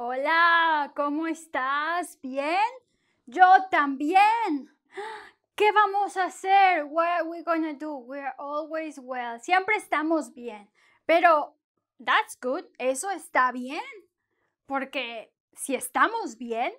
Hola, ¿cómo estás? ¿Bien? Yo también. ¿Qué vamos a hacer? What are we gonna do? always well. Siempre estamos bien. Pero that's good. Eso está bien. Porque si estamos bien,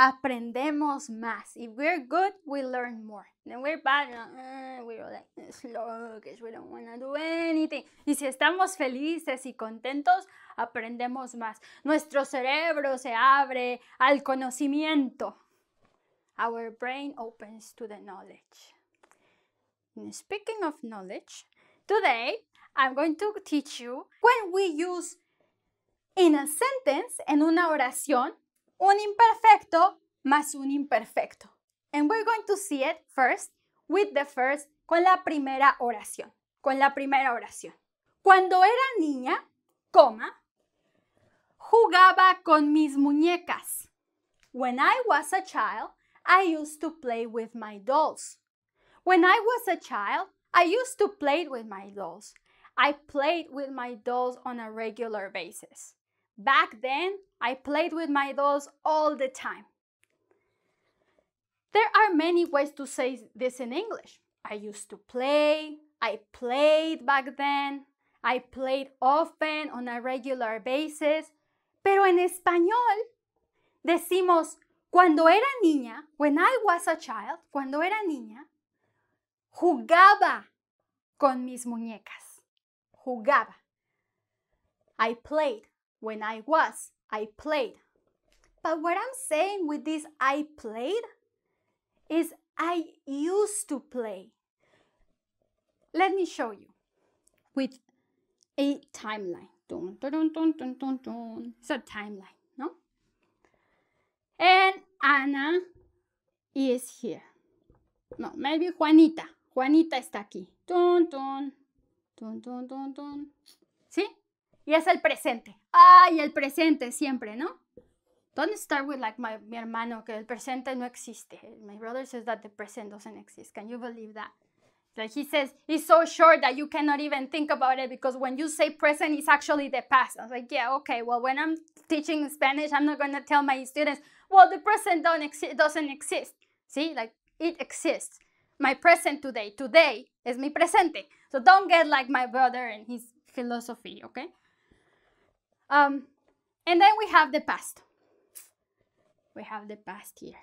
aprendemos más. If we're good, we learn more. Then we're bad, eh, we're like slow we don't want to do anything. Y si estamos felices y contentos, aprendemos más. Nuestro cerebro se abre al conocimiento. Our brain opens to the knowledge. speaking of knowledge, today I'm going to teach you when we use in a sentence, en una oración, un imperfecto más un imperfecto. And we're going to see it first with the first, con la primera oración. Con la primera oración. Cuando era niña, coma, jugaba con mis muñecas. When I was a child, I used to play with my dolls. When I was a child, I used to play with my dolls. I played with my dolls on a regular basis. Back then, I played with my dolls all the time. There are many ways to say this in English. I used to play, I played back then, I played often on a regular basis. Pero en español decimos cuando era niña, when I was a child, cuando era niña, jugaba con mis muñecas. Jugaba. I played. When I was, I played. But what I'm saying with this I played is I used to play. Let me show you with a timeline. Dun, dun, dun, dun, dun, dun. It's a timeline, no? And Ana is here. No, maybe Juanita. Juanita está aquí. Dun, dun. Dun, dun, dun, dun. ¿Sí? Y es el presente. Ah, y el presente siempre, ¿no? Don't start with like my, mi hermano, que el presente no existe. My brother says that the present doesn't exist. Can you believe that? Like he says, it's so short that you cannot even think about it because when you say present, it's actually the past. I was like, yeah, okay. Well, when I'm teaching Spanish, I'm not going to tell my students, well, the present don't exi doesn't exist. See, like it exists. My present today, today is mi presente. So don't get like my brother and his philosophy, okay? Um, and then we have the past. We have the past here.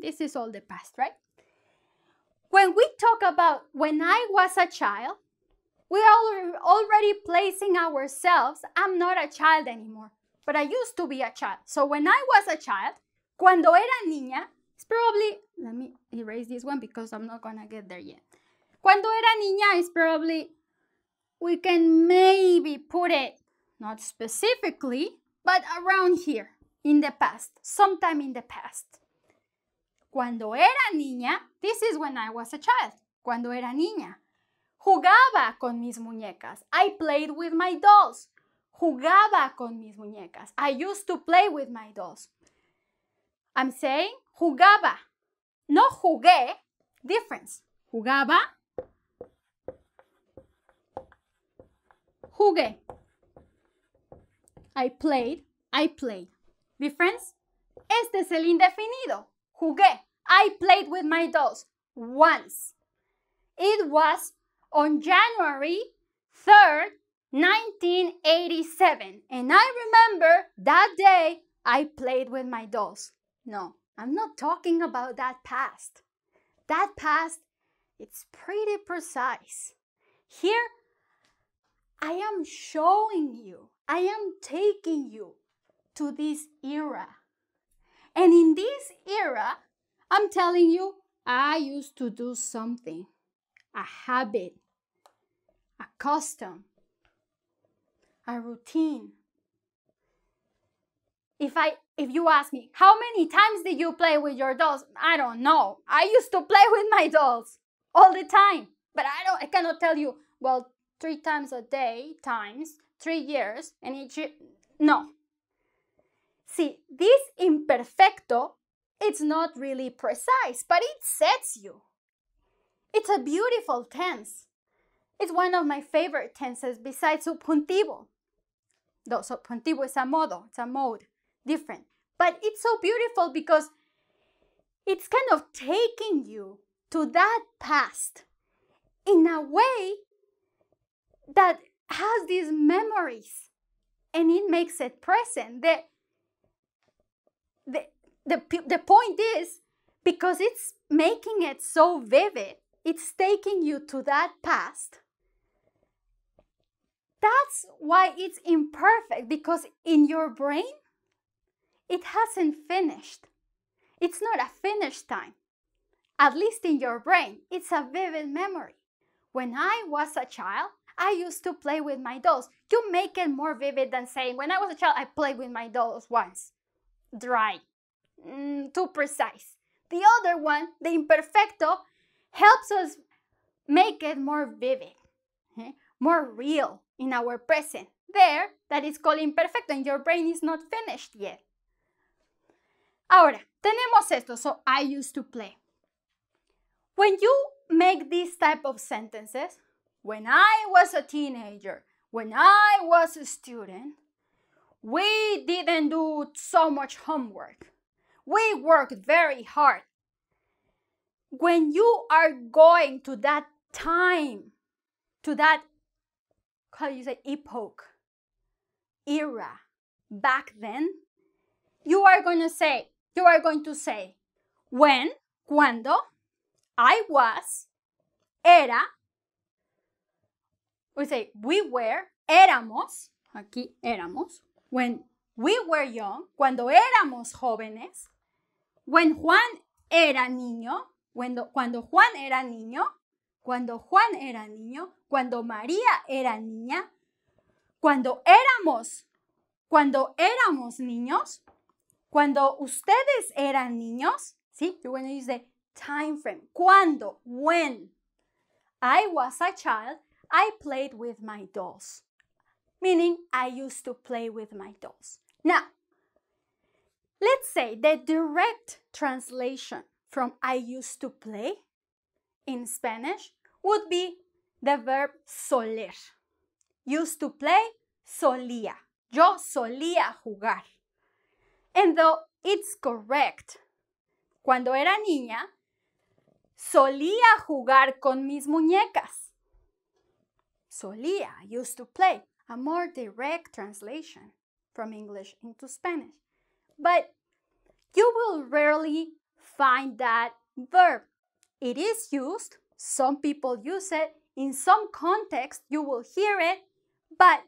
This is all the past, right? When we talk about when I was a child, we are already placing ourselves, I'm not a child anymore, but I used to be a child. So when I was a child, cuando era niña, it's probably, let me erase this one because I'm not gonna get there yet. Cuando era niña is probably, we can maybe put it not specifically, but around here, in the past, sometime in the past. Cuando era niña, this is when I was a child, cuando era niña. Jugaba con mis muñecas. I played with my dolls. Jugaba con mis muñecas. I used to play with my dolls. I'm saying jugaba. No jugué. Difference. Jugaba. Jugué. I played, I played. Difference? este es el indefinido. Jugué. I played with my dolls once. It was on January 3rd, 1987. And I remember that day I played with my dolls. No, I'm not talking about that past. That past, it's pretty precise. Here, I am showing you I am taking you to this era. And in this era, I'm telling you, I used to do something, a habit, a custom, a routine. If I if you ask me, how many times did you play with your dolls? I don't know. I used to play with my dolls all the time, but I don't I cannot tell you, well, three times a day times three years and each year. No. See, this imperfecto, it's not really precise, but it sets you. It's a beautiful tense. It's one of my favorite tenses besides subjuntivo. Though subjuntivo is a modo, it's a mode, different. But it's so beautiful because it's kind of taking you to that past in a way that has these memories and it makes it present. The, the, the, the point is because it's making it so vivid, it's taking you to that past. That's why it's imperfect because in your brain, it hasn't finished. It's not a finished time. At least in your brain, it's a vivid memory. When I was a child, I used to play with my dolls. You make it more vivid than saying, when I was a child, I played with my dolls once. Dry. Mm, too precise. The other one, the imperfecto, helps us make it more vivid, okay? Eh? more real in our present. There, that is called imperfecto, and your brain is not finished yet. Ahora, tenemos esto, so I used to play. When you make these type of sentences, when I was a teenager, when I was a student, we didn't do so much homework. We worked very hard. When you are going to that time, to that, how do you say, epoch, era, back then, you are going to say, you are going to say, when, cuando, I was, era, we say we were, éramos, aquí éramos, when we were young, cuando éramos jóvenes, when Juan era niño, cuando, cuando Juan era niño, cuando Juan era niño, cuando María era niña, cuando éramos, cuando éramos niños, cuando ustedes eran niños, ¿sí? You're going to use the time frame. Cuando, when I was a child, I played with my dolls, meaning I used to play with my dolls. Now, let's say the direct translation from I used to play in Spanish would be the verb soler. Used to play, solía. Yo solía jugar. And though it's correct, cuando era niña, solía jugar con mis muñecas. Solía used to play, a more direct translation from English into Spanish. But you will rarely find that verb. It is used, some people use it, in some context you will hear it, but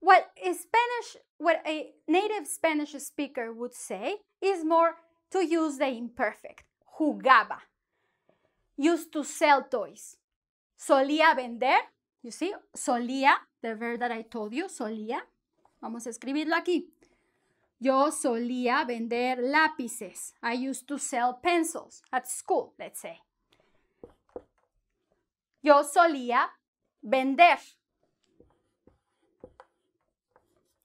what a Spanish, what a native Spanish speaker would say is more to use the imperfect, jugaba. Used to sell toys. Solía vender You see? Solía, the verb that I told you, solía. Vamos a escribirlo aquí. Yo solía vender lápices. I used to sell pencils at school, let's say. Yo solía vender.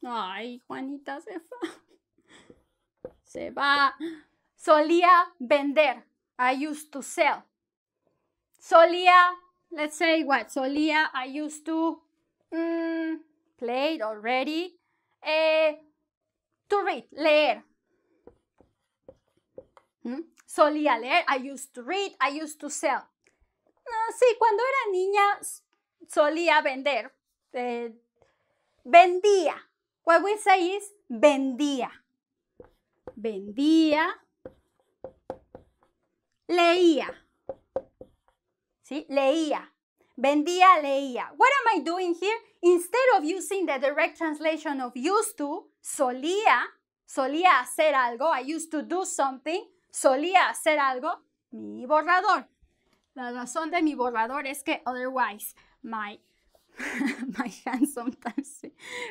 Ay, Juanita se va. Se va. Solía vender. I used to sell. Solía let's say what? solía, I used to mm, play played already. Eh, to read, leer. Solia ¿Mm? Solía leer, I used to read, I used to sell. No, sí, cuando era niña solía vender. Eh, vendía. What we say is vendía. Vendía. Leía. Leía, vendía, leía. What am I doing here? Instead of using the direct translation of used to, solía, solía hacer algo, I used to do something, solía hacer algo, mi borrador. La razón de mi borrador es que otherwise my my hands sometimes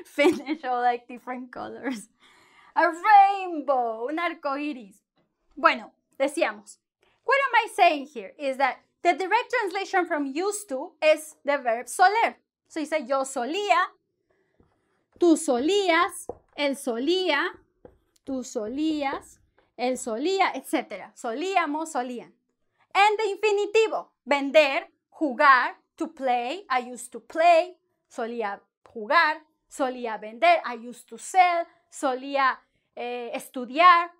finish all like different colors. A rainbow, un arco iris. Bueno, decíamos, what am I saying here is that The direct translation from used to is the verb soler. So you say, yo solía, tú solías, él solía, tú solías, él solía, etc. Solíamos, solían. En the infinitivo, vender, jugar, to play, I used to play, solía jugar, solía vender, I used to sell, solía eh, estudiar,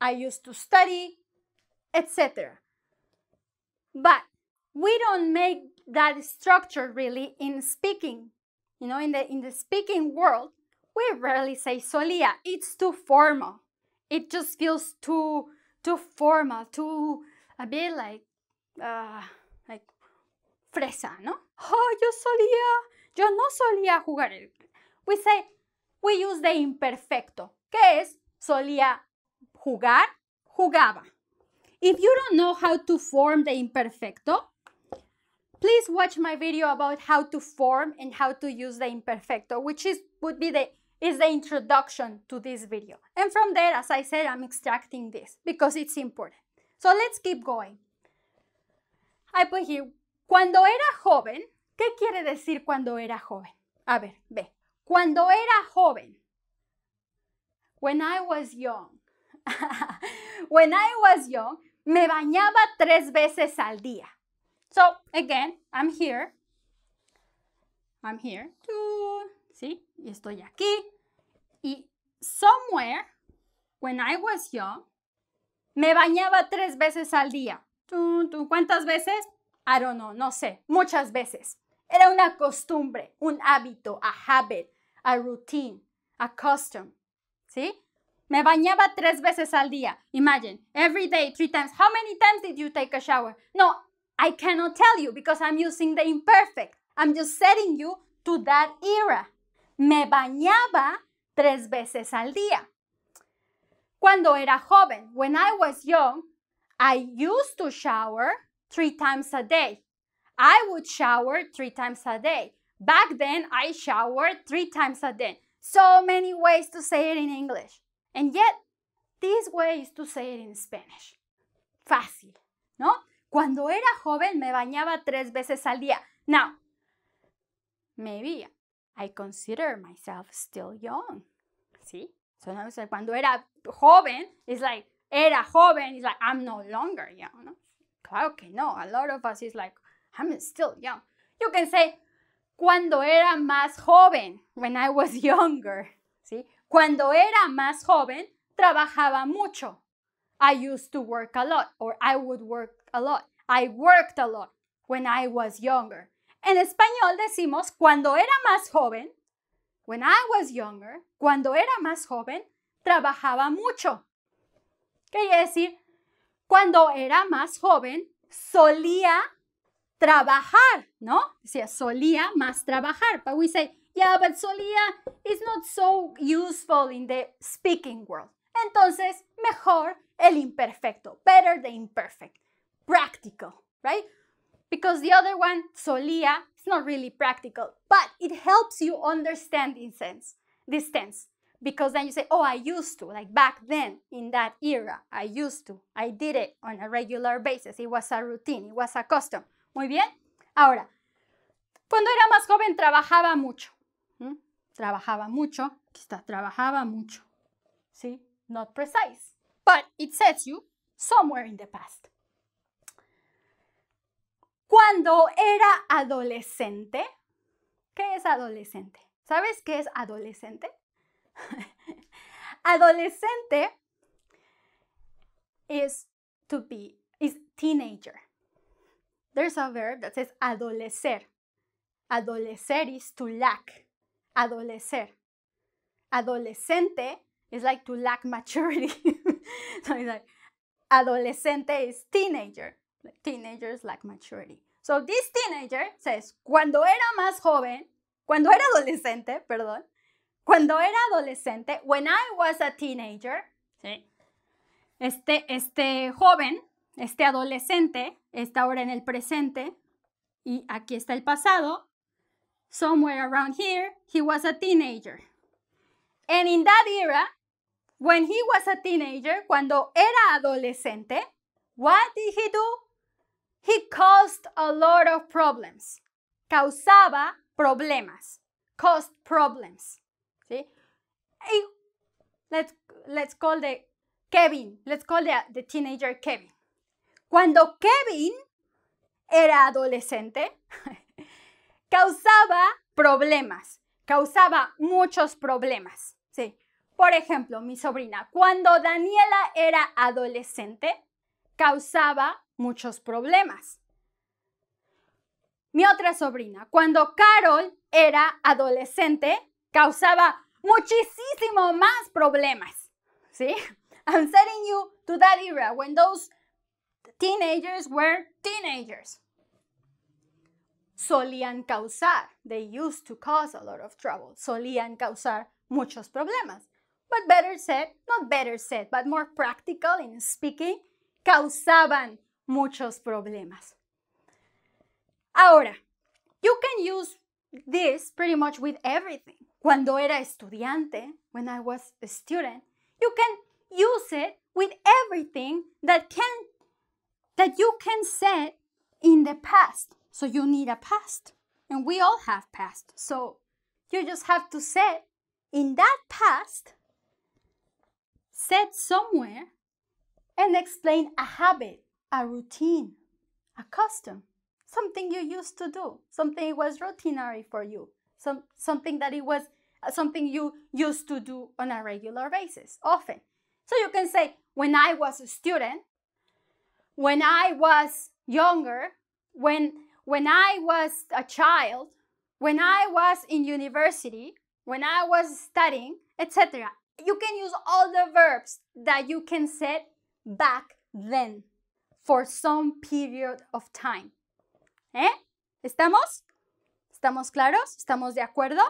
I used to study, etcétera. But we don't make that structure really in speaking. You know, in the in the speaking world, we rarely say solía. It's too formal. It just feels too too formal, too a bit like uh, like fresa, ¿no? Oh, yo solía, yo no solía jugar. We say we use the imperfecto, que es solía jugar, jugaba. If you don't know how to form the imperfecto, please watch my video about how to form and how to use the imperfecto, which is would be the is the introduction to this video. And from there, as I said, I'm extracting this because it's important. So let's keep going. I put here, cuando era joven, ¿qué quiere decir cuando era joven? A ver, ve. Cuando era joven. When I was young. when I was young, Me bañaba tres veces al día. So, again, I'm here. I'm here. ¿Sí? Y estoy aquí. Y somewhere, when I was young, me bañaba tres veces al día. ¿Cuántas veces? I don't know, no sé. Muchas veces. Era una costumbre, un hábito, a habit, a routine, a custom. ¿Sí? Me bañaba tres veces al día. Imagine, every day, three times. How many times did you take a shower? No, I cannot tell you because I'm using the imperfect. I'm just setting you to that era. Me bañaba tres veces al día. Cuando era joven, when I was young, I used to shower three times a day. I would shower three times a day. Back then, I showered three times a day. So many ways to say it in English. And yet, this way is to say it in Spanish. Fácil, ¿no? Cuando era joven me bañaba tres veces al día. Now, maybe I consider myself still young. ¿Sí? So, no, say, cuando era joven, it's like, era joven, it's like, I'm no longer young. Claro que no. A lot of us is like, I'm still young. You can say, cuando era más joven, when I was younger. ¿Sí? Cuando era más joven, trabajaba mucho. I used to work a lot, or I would work a lot. I worked a lot when I was younger. En español decimos cuando era más joven, when I was younger, cuando era más joven, trabajaba mucho. Quería decir, cuando era más joven, solía trabajar, ¿no? Decía, solía más trabajar. But we say, Yeah, but solía is not so useful in the speaking world. Entonces, mejor el imperfecto. Better the imperfect. Practical, right? Because the other one, solía, is not really practical, but it helps you understand in sense, this tense. Because then you say, oh, I used to, like back then in that era, I used to, I did it on a regular basis, it was a routine, it was a custom. Muy bien. Ahora, cuando era más joven trabajaba mucho. trabajaba mucho, aquí está, trabajaba mucho, ¿sí? Not precise, but it sets you somewhere in the past. Cuando era adolescente, ¿qué es adolescente? ¿Sabes qué es adolescente? adolescente is to be, is teenager. There's a verb that says adolecer. Adolecer is to lack adolecer. Adolescente is like to lack maturity. like adolescente is teenager. Teenagers lack maturity. So this teenager says, cuando era más joven, cuando era adolescente, perdón, cuando era adolescente, when I was a teenager, este, este joven, este adolescente, está ahora en el presente y aquí está el pasado somewhere around here, he was a teenager. And in that era, when he was a teenager, cuando era adolescente, what did he do? He caused a lot of problems. Causaba problemas. Caused problems. See? let Let's, let's call the Kevin. Let's call the, the teenager Kevin. Cuando Kevin era adolescente, causaba problemas, causaba muchos problemas. Sí. Por ejemplo, mi sobrina, cuando Daniela era adolescente, causaba muchos problemas. Mi otra sobrina, cuando Carol era adolescente, causaba muchísimo más problemas. ¿Sí? I'm sending you to that era when those teenagers were teenagers. solían causar, they used to cause a lot of trouble, solían causar muchos problemas. But better said, not better said, but more practical in speaking, causaban muchos problemas. Ahora, you can use this pretty much with everything. Cuando era estudiante, when I was a student, you can use it with everything that can that you can say in the past. So you need a past. And we all have past. So you just have to set in that past, set somewhere, and explain a habit, a routine, a custom, something you used to do, something was routinary for you, some, something that it was uh, something you used to do on a regular basis, often. So you can say, when I was a student, when I was younger, when when I was a child, when I was in university, when I was studying, etc. You can use all the verbs that you can set back then for some period of time. ¿Eh? ¿Estamos? ¿Estamos claros? ¿Estamos de acuerdo?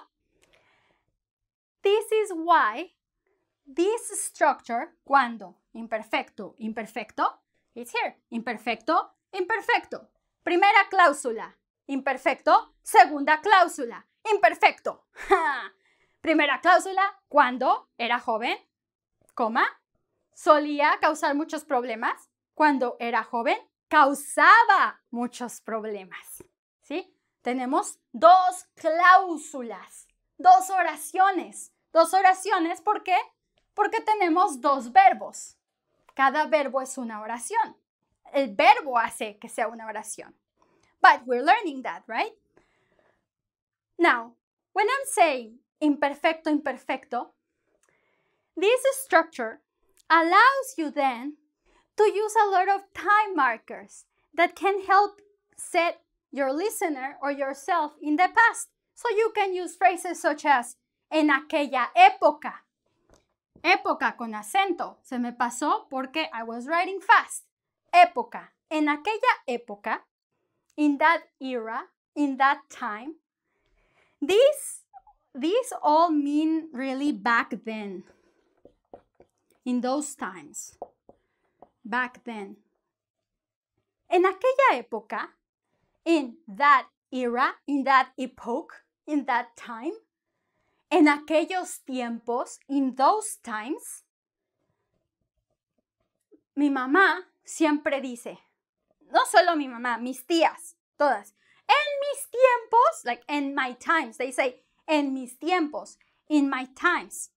This is why this structure, cuando, imperfecto, imperfecto, it's here. Imperfecto, imperfecto. Primera cláusula, imperfecto. Segunda cláusula, imperfecto. Primera cláusula, cuando era joven, coma, solía causar muchos problemas. Cuando era joven, causaba muchos problemas. ¿Sí? Tenemos dos cláusulas, dos oraciones. Dos oraciones, ¿por qué? Porque tenemos dos verbos. Cada verbo es una oración el verbo hace que sea una oración. But we're learning that, right? Now, when I'm saying imperfecto, imperfecto, this structure allows you then to use a lot of time markers that can help set your listener or yourself in the past. So you can use phrases such as en aquella época. Época con acento. Se me pasó porque I was writing fast. época. En aquella época, in that era, in that time. These, these all mean really back then, in those times, back then. En aquella época, in that era, in that epoch, in that time, en aquellos tiempos, in those times, mi mamá siempre dice, no solo mi mamá, mis tías, todas, en mis tiempos, like in my times, they say, en mis tiempos, in my times.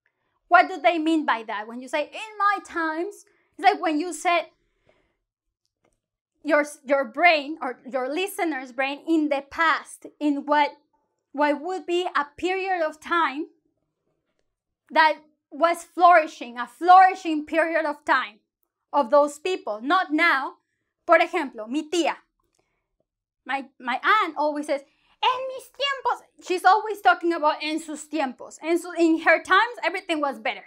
What do they mean by that? When you say in my times, it's like when you said your your brain or your listener's brain in the past, in what what would be a period of time that was flourishing, a flourishing period of time of those people, not now. Por ejemplo, mi tía. My, my aunt always says, en mis tiempos. She's always talking about en sus tiempos. En su, in her times, everything was better.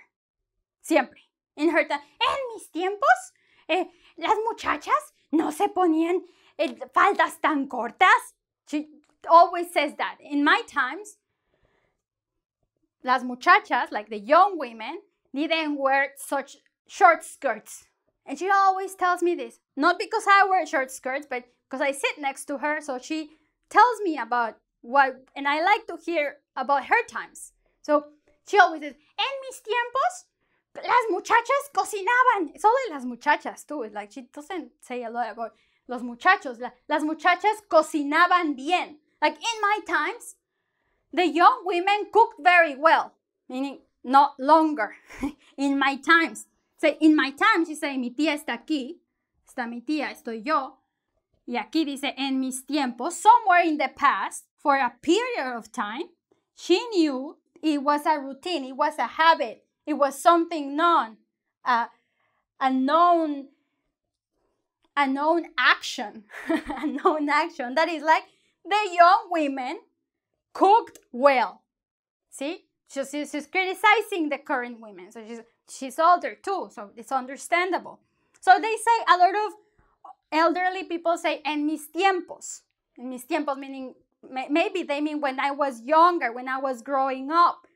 Siempre. In her time. En mis tiempos, eh, las muchachas no se ponían eh, faldas tan cortas. She always says that. In my times, las muchachas, like the young women, didn't wear such short skirts. And she always tells me this, not because I wear short skirts, but because I sit next to her. So she tells me about what, and I like to hear about her times. So she always says, en mis tiempos, las muchachas cocinaban. It's only las muchachas too. It's like she doesn't say a lot about los muchachos. La, las muchachas cocinaban bien. Like in my times, the young women cooked very well, meaning not longer in my times in my time, she say, mi tía está aquí. Está mi tía, estoy yo. Y aquí dice, en mis tiempos, somewhere in the past, for a period of time, she knew it was a routine, it was a habit, it was something known, a known, a known action, a known action. That is like the young women cooked well. See, she's, she's criticizing the current women. So she's she's older too, so it's understandable. So they say a lot of elderly people say, en mis tiempos. En mis tiempos, meaning maybe they mean when I was younger, when I was growing up,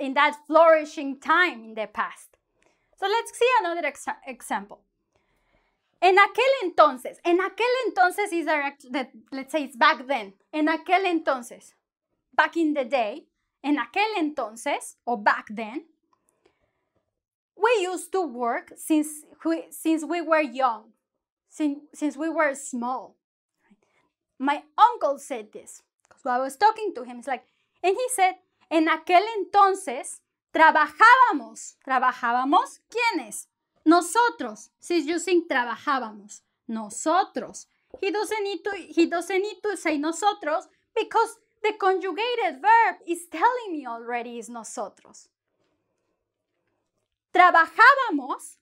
in that flourishing time in the past. So let's see another ex example. En aquel entonces, en aquel entonces is direct, let's say it's back then. En aquel entonces, back in the day, en aquel entonces, or back then, we used to work since we, since we were young, since, since we were small. My uncle said this. because I was talking to him. It's like, and he said, en aquel entonces trabajábamos. ¿Trabajábamos? ¿Quiénes? Nosotros. She's using trabajábamos. Nosotros. He doesn't need to, he doesn't need to say nosotros because the conjugated verb is telling me already is nosotros trabajábamos,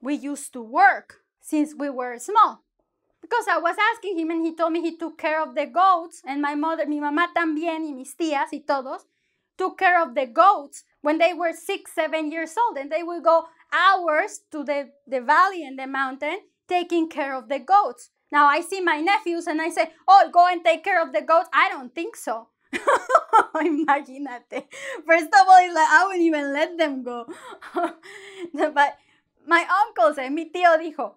we used to work since we were small. Because I was asking him and he told me he took care of the goats and my mother, mi mamá también y mis tías y todos took care of the goats when they were six, seven years old and they would go hours to the, the valley and the mountain taking care of the goats. Now I see my nephews and I say, oh, go and take care of the goats. I don't think so. Imagínate. First of all, like, I wouldn't even let them go. But my uncle said, mi tío dijo,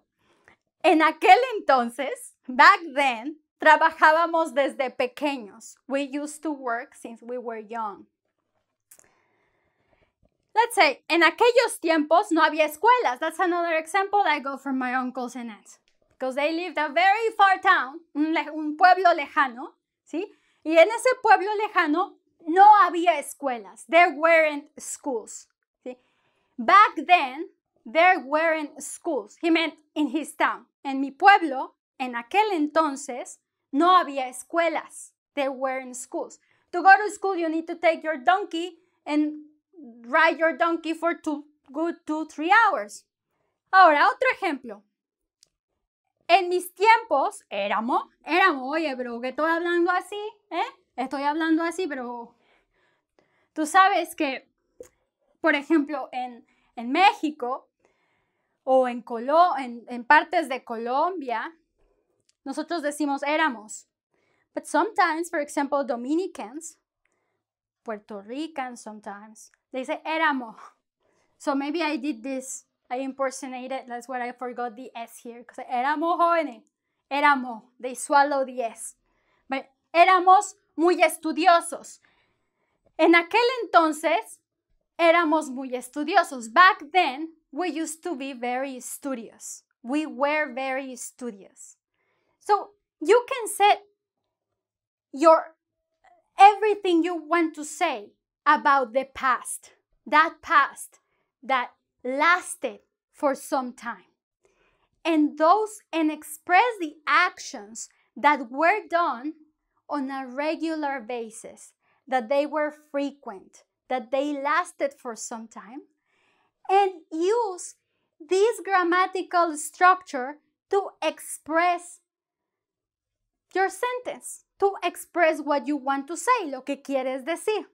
en aquel entonces, back then, trabajábamos desde pequeños. We used to work since we were young. Let's say, en aquellos tiempos no había escuelas. That's another example I go from my uncles and aunts. Because they lived a very far town, un, un pueblo lejano, ¿sí? Y en ese pueblo lejano no había escuelas. There weren't schools. Back then, there weren't schools. He meant in his town. En mi pueblo, en aquel entonces, no había escuelas. There weren't schools. To go to school, you need to take your donkey and ride your donkey for two, good two, three hours. Ahora, otro ejemplo. En mis tiempos, éramos, éramos, oye, pero que estoy hablando así, ¿eh? Estoy hablando así, pero tú sabes que, por ejemplo, en, en México o en, Colo en, en partes de Colombia, nosotros decimos éramos. But sometimes, for example, Dominicans, Puerto Ricans sometimes, they say éramos. So maybe I did this I impersonated, that's why I forgot the S here, because éramos jóvenes, éramos, they swallow the S. But éramos muy estudiosos. En aquel entonces, éramos muy estudiosos. Back then, we used to be very studious. We were very studious. So you can set your everything you want to say about the past, that past that lasted for some time. And those and express the actions that were done on a regular basis, that they were frequent, that they lasted for some time, and use this grammatical structure to express your sentence, to express what you want to say, lo que quieres decir.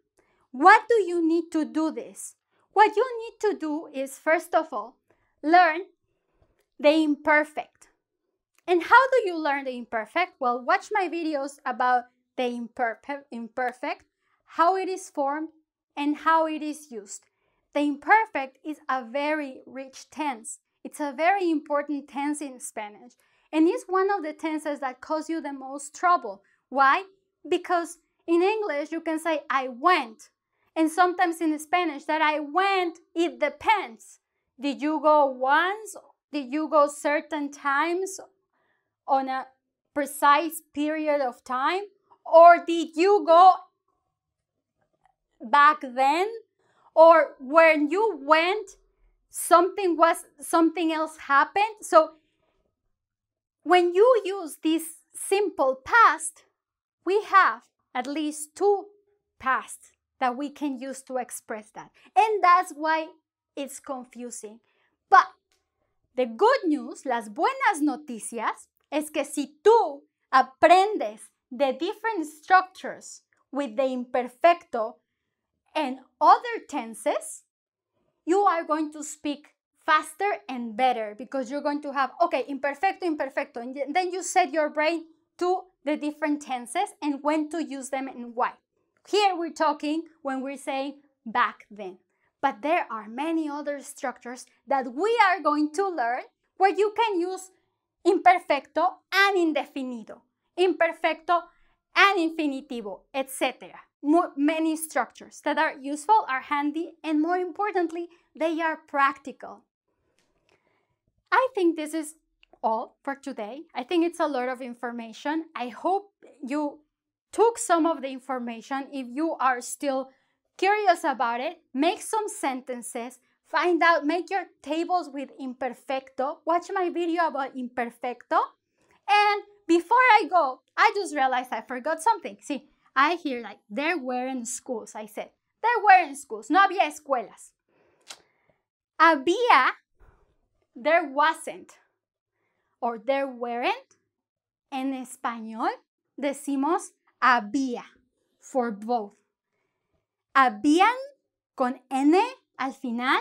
What do you need to do this? What you need to do is, first of all, learn the imperfect. And how do you learn the imperfect? Well, watch my videos about the imperfect, how it is formed, and how it is used. The imperfect is a very rich tense. It's a very important tense in Spanish. And it's one of the tenses that cause you the most trouble. Why? Because in English, you can say, I went and sometimes in Spanish that I went, it depends. Did you go once? Did you go certain times on a precise period of time? Or did you go back then? Or when you went, something was something else happened? So when you use this simple past, we have at least two pasts that we can use to express that. And that's why it's confusing. But the good news, las buenas noticias, es que si tú aprendes the different structures with the imperfecto and other tenses, you are going to speak faster and better because you're going to have, okay, imperfecto, imperfecto. And then you set your brain to the different tenses and when to use them and why. Here we're talking when we're saying back then. But there are many other structures that we are going to learn where you can use imperfecto and indefinido, imperfecto and infinitivo, etc. many structures that are useful, are handy, and more importantly, they are practical. I think this is all for today. I think it's a lot of information. I hope you took some of the information. If you are still curious about it, make some sentences, find out, make your tables with imperfecto. Watch my video about imperfecto. And before I go, I just realized I forgot something. See, I hear like, there weren't schools, I said. There weren't schools, no había escuelas. Había, there wasn't, or there weren't. En español decimos había, for both. Habían con N al final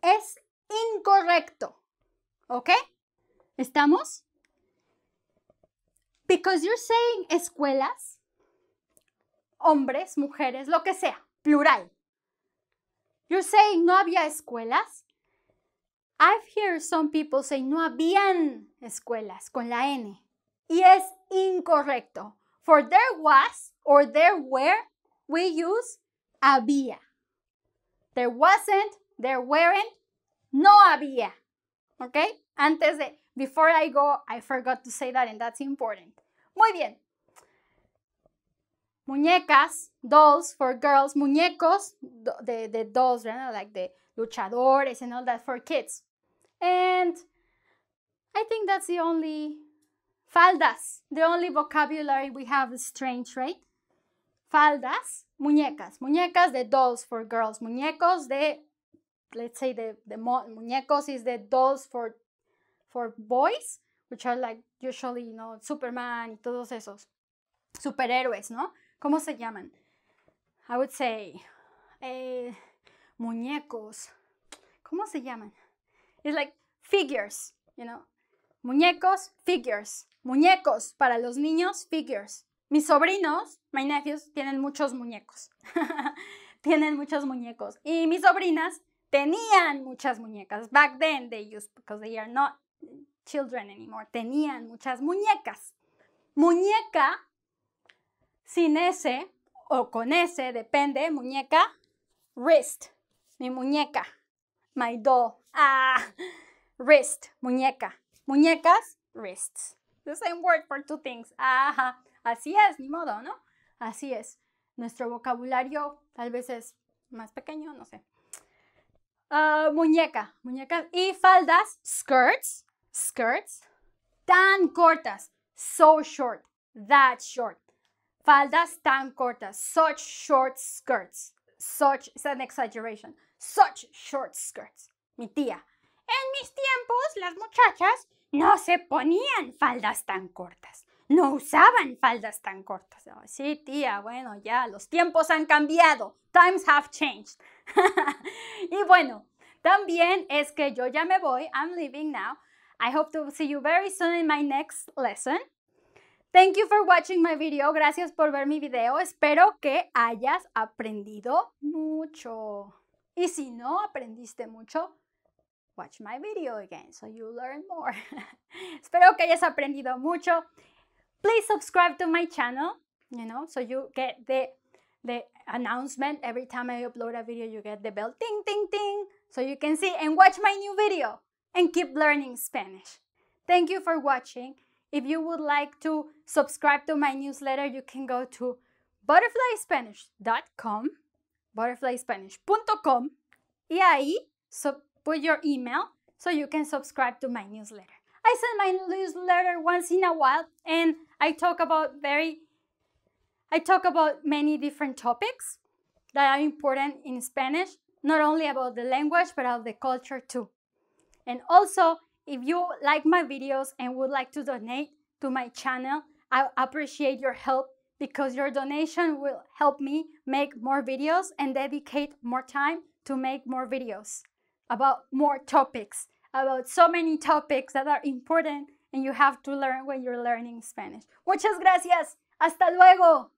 es incorrecto. ¿Ok? ¿Estamos? Because you're saying escuelas, hombres, mujeres, lo que sea, plural. You're saying no había escuelas. I've heard some people say no habían escuelas con la N. y es incorrecto. For there was or there were, we use había. There wasn't, there weren't, no había. Okay? Antes de, before I go, I forgot to say that and that's important. Muy bien. Muñecas, dolls for girls, muñecos, the, the dolls, right? like the luchadores and all that for kids. And I think that's the only Faldas. The only vocabulary we have is strange, right? Faldas, muñecas. Muñecas de dolls for girls. Muñecos de, let's say, the, muñecos is the dolls for, for boys, which are like usually, you know, Superman y todos esos. Superhéroes, ¿no? ¿Cómo se llaman? I would say, eh, muñecos. ¿Cómo se llaman? It's like figures, you know. Muñecos, figures. Muñecos para los niños, figures. Mis sobrinos, my nephews, tienen muchos muñecos. tienen muchos muñecos. Y mis sobrinas tenían muchas muñecas. Back then they used, because they are not children anymore. Tenían muchas muñecas. Muñeca sin S o con S, depende. Muñeca, wrist. Mi muñeca. My doll. Ah, wrist, muñeca. Muñecas, wrists. The same word for two things. Ajá, así es, ni modo, ¿no? Así es. Nuestro vocabulario tal vez es más pequeño, no sé. Uh, muñeca, muñecas y faldas, skirts, skirts, tan cortas, so short, that short. Faldas tan cortas, such short skirts, such it's an exaggeration, such short skirts. Mi tía. En mis tiempos, las muchachas no se ponían faldas tan cortas, no usaban faldas tan cortas. sí, tía, bueno, ya, los tiempos han cambiado, times have changed. y bueno, también es que yo ya me voy, I'm leaving now. I hope to see you very soon in my next lesson. Thank you for watching my video. Gracias por ver mi video. Espero que hayas aprendido mucho. Y si no aprendiste mucho, watch my video again so you learn more. Espero que hayas aprendido mucho. Please subscribe to my channel, you know, so you get the the announcement every time I upload a video, you get the bell ting ting ting so you can see and watch my new video and keep learning Spanish. Thank you for watching. If you would like to subscribe to my newsletter, you can go to butterflyspanish.com, butterflyspanish.com y ahí so put your email so you can subscribe to my newsletter. I send my newsletter once in a while and I talk about very I talk about many different topics that are important in Spanish, not only about the language but about the culture too. And also, if you like my videos and would like to donate to my channel, I appreciate your help because your donation will help me make more videos and dedicate more time to make more videos about more topics, about so many topics that are important and you have to learn when you're learning Spanish. Muchas gracias. Hasta luego.